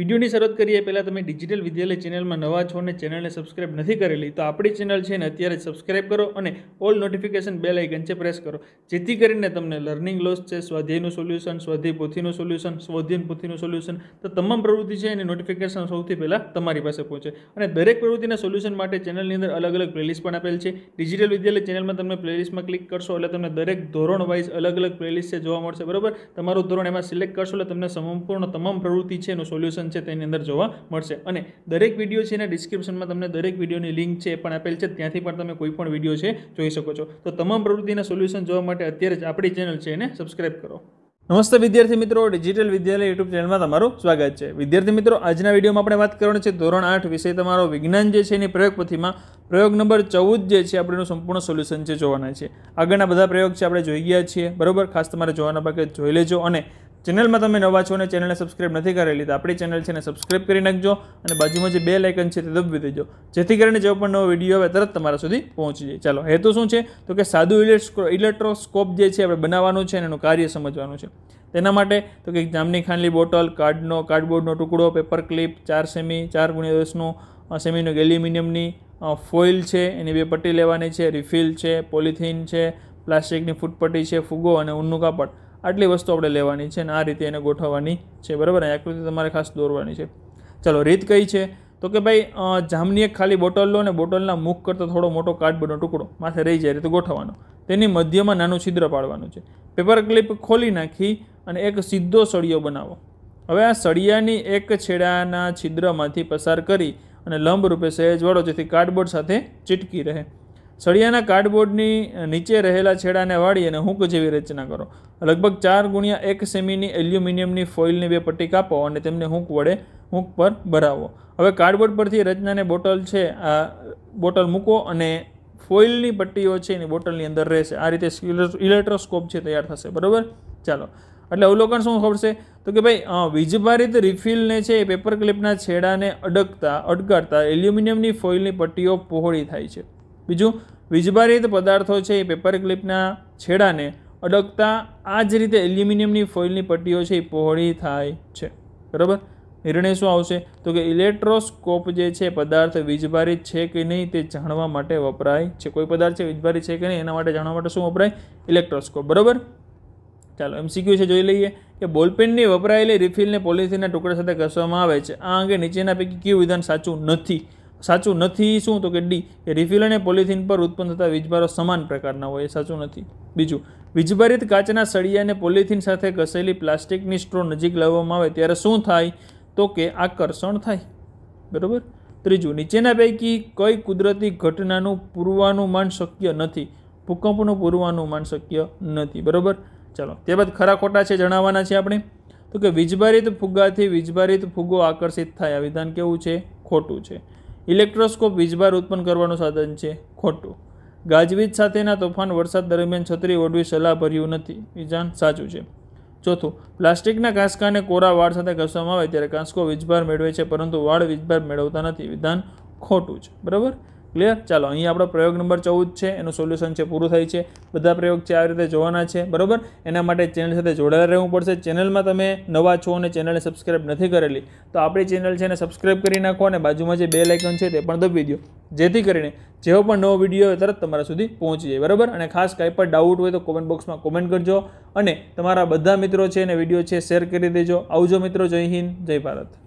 વિડીયોની શરૂઆત કરીએ પહેલાં તમે ડિજિટલ વિદ્યાલય ચેનલમાં નવા છો અને ચેનલને સબસ્ક્રાઇબ નથી કરેલી તો આપણી ચેનલ છે ને અત્યારે સબસ્ક્રાઇબ કરો અને ઓલ નોટિફિકેશન બેલ આઇકન છે પ્રેસ કરો જેથી કરીને તમને લર્નિંગ લોસ છે સ્વાધ્યાયનું સોલ્યુશન સ્વાધ્યાય પોથીનું સોલ્યુશન સ્વાધ્યાયન પોથીનું સોલ્યુશન તો તમામ પ્રવૃત્તિ છે એની નોટિફિકેશન સૌથી પહેલાં તમારી પાસે પહોંચે અને દરેક પ્રવૃત્તિના સોલ્યુશન માટે ચેનલની અંદર અલગ અલગ પ્લેલિસ્ટ પણ આપેલ છે ડિજિટલ વિદ્યાલય ચેનલમાં તમે પ્લેલિસ્ટમાં ક્લિક કરશો એટલે તમને દરેક ધોરણ વાઇઝ અલગ અલગ પ્લેલિસ્ટ છે જોવા મળશે બરાબર તમારું ધોરણ એમાં સિલેક્ટ કરશો એટલે તમને સંપૂર્ણ તમામ પ્રવૃત્તિ છે એનું સોલ્યુશન છે તેની અંદર જોવા મળશે અને દરેક વિડીયો છે એના ડિસ્ક્રિપ્શનમાં તમને દરેક વિડીયોની લિંક છે પણ આપેલ છે ત્યાંથી પણ તમે કોઈ પણ વિડીયો છે જોઈ શકો છો તો તમામ પ્રવૃત્તિના સોલ્યુશન જોવા માટે અત્યારે જ આપણી ચેનલ છે એને સબસ્ક્રાઈબ કરો નમસ્તે વિદ્યાર્થી મિત્રો ડિજિટલ વિદ્યાલય યુટ્યુબ ચેનલમાં તમારું સ્વાગત છે વિદ્યાર્થી મિત્રો આજના વિડીયોમાં આપણે વાત કરવાની છે ધોરણ આઠ વિષય તમારો વિજ્ઞાન જે છે એની પ્રયોગ પોથીમાં પ્રયોગ નંબર ચૌદ જે છે આપણે સંપૂર્ણ સોલ્યુશન છે જોવાના છે આગળના બધા પ્રયોગ છે આપણે જોઈ ગયા છીએ બરોબર ખાસ તમારે જોવાના બાકી જોઈ લેજો અને ચેનલમાં તમે નવા છો અને ચેનલને સબસ્ક્રાઇબ નથી કરેલી તો આપણી ચેનલ છે ને સબસ્ક્રાઇબ કરી નાખજો અને બાજુમાં જે બે લાઇકન છે તે દબાવી દેજો જેથી કરીને જે પણ નવો વિડીયો આવે તરત તમારા સુધી પહોંચી જાય ચાલો હેતુ શું છે તો કે સાદું ઇલેક્ટ્રો ઇલેક્ટ્રોસ્કોપ જે છે આપણે બનાવવાનું છે અને એનું કાર્ય સમજવાનું છે તેના માટે તો કે જામની ખાંડલી બોટલ કાર્ડનો કાર્ડબોર્ડનો ટુકડો પેપર ક્લિપ ચાર સેમી ચાર ગુણ્યા દસનું સેમીનો એલ્યુમિનિયમની ફોઇલ છે એની બે પટ્ટી લેવાની છે રિફિલ છે પોલિથીન છે પ્લાસ્ટિકની ફૂટપટ્ટી છે ફુગો અને ઊનનું કાપડ આટલી વસ્તુ આપણે લેવાની છે અને આ રીતે એને ગોઠવવાની છે બરાબર અહીં આકૃતિ તમારે ખાસ દોરવાની છે ચાલો રીત કઈ છે તો કે ભાઈ જામની એક ખાલી બોટલ લો અને બોટલના મુખ કરતાં થોડો મોટો કાર્ડબોર્ડનો ટુકડો માથે રહી જાય રીતે ગોઠવવાનો તેની મધ્યમાં નાનું છિદ્ર પાડવાનું છે પેપર ક્લિપ ખોલી નાખી અને એક સીધો સળિયો બનાવો હવે આ સળિયાની એક છેડાના છિદ્રમાંથી પસાર કરી અને લંબરૂપે સહેજ વળો જેથી કાર્ડબોર્ડ સાથે ચીટકી રહે સળિયાના કાર્ડબોર્ડની નીચે રહેલા છેડાને વાળી અને હૂંક જેવી રચના કરો લગભગ ચાર ગુણ્યા એક સેમીની એલ્યુમિનિયમની ફોઇલની બે પટ્ટી કાપો અને તેમને હૂંક વડે હૂંક પર ભરાવો હવે કાર્ડબોર્ડ પરથી રચનાને બોટલ છે આ બોટલ મૂકો અને ફોઇલની પટ્ટીઓ છે એની બોટલની અંદર રહેશે આ રીતે ઇલેક્ટ્રોસ્કોપ છે તૈયાર થશે બરાબર ચાલો એટલે અવલોકન શું ખબર છે તો કે ભાઈ વીજભારિત રિફિલને છે એ પેપર ક્લિપના છેડાને અડકતા અડકાડતા એલ્યુમિનિયમની ફોઇલની પટ્ટીઓ પહોળી થાય છે બીજું વીજભારિત પદાર્થો છે એ પેપર ક્લિપના છેડાને અડકતા આ જ રીતે એલ્યુમિનિયમની ફોઇલની પટ્ટીઓ છે એ પહોળી થાય છે બરાબર નિર્ણય શું આવશે તો કે ઇલેક્ટ્રોસ્કોપ જે છે પદાર્થ વીજભારિત છે કે નહીં તે જાણવા માટે વપરાય છે કોઈ પદાર્થ છે વીજભારિત છે કે નહીં એના માટે જાણવા માટે શું વપરાય ઇલેક્ટ્રોસ્કોપ બરાબર ચાલો એમ શીખ્યું છે જોઈ લઈએ કે બોલપેનની વપરાયેલી રિફિલને પોલિથીનના ટુકડા સાથે ઘસવામાં આવે છે આ અંગે નીચેના પૈકી કયું વિધાન સાચું નથી સાચું નથી શું તો કે ડી કે રિફિલ અને પોલિથીન પર ઉત્પન્ન થતા વીજભારો સમાન પ્રકારના હોય એ સાચું નથી બીજું વીજભારિત કાચના સળિયાને પોલિથીન સાથે ઘસેલી પ્લાસ્ટિકની સ્ટ્રો નજીક લાવવામાં આવે ત્યારે શું થાય તો કે આકર્ષણ થાય બરાબર ત્રીજું નીચેના પૈકી કઈ કુદરતી ઘટનાનું પૂર્વાનુમાન શક્ય નથી ભૂકંપનું પૂર્વાનુમાન શક્ય નથી બરાબર ચાલો તે બાદ ખરા ખોટા છે જણાવવાના છે આપણે તો કે વીજભારિત ફુગ્ગાથી વીજભારિત ફુગ્ગો આકર્ષિત થાય આ વિધાન કેવું છે ખોટું છે ઇલેક્ટ્રોસ્કોપ વીજભાર ઉત્પન્ન કરવાનું સાધન છે ખોટું ગાજવીજ સાથેના તોફાન વરસાદ દરમિયાન છત્રી ઓઢવી સલાહભર્યું નથી વિધાન સાચું છે ચોથું પ્લાસ્ટિકના કાંસકાને કોરા વાળ સાથે ઘસવામાં આવે ત્યારે કાંસકો વીજભાર મેળવે છે પરંતુ વાળ વીજભાર મેળવતા નથી વિધાન ખોટું છે બરાબર ક્લિયર ચાલો અહીં આપણો પ્રયોગ નંબર ચૌદ છે એનું સોલ્યુશન છે પૂરું થાય છે બધા પ્રયોગ છે આવી રીતે જોવાના છે બરાબર એના માટે ચેનલ સાથે જોડાયેલા રહેવું પડશે ચેનલમાં તમે નવા છો અને ચેનલને સબસ્ક્રાઇબ નથી કરેલી તો આપણી ચેનલ છે એને સબસ્ક્રાઇબ કરી નાખો અને બાજુમાં જે બે લાઇકન છે તે પણ દબી દો જેથી કરીને જેવો પણ નવો વિડીયો હોય તરત તમારા સુધી પહોંચી જાય બરાબર અને ખાસ કંઈ પણ ડાઉટ હોય તો કોમેન્ટ બોક્સમાં કોમેન્ટ કરજો અને તમારા બધા મિત્રો છે એને વિડીયો છે શેર કરી દેજો આવજો મિત્રો જય હિન્દ જય ભારત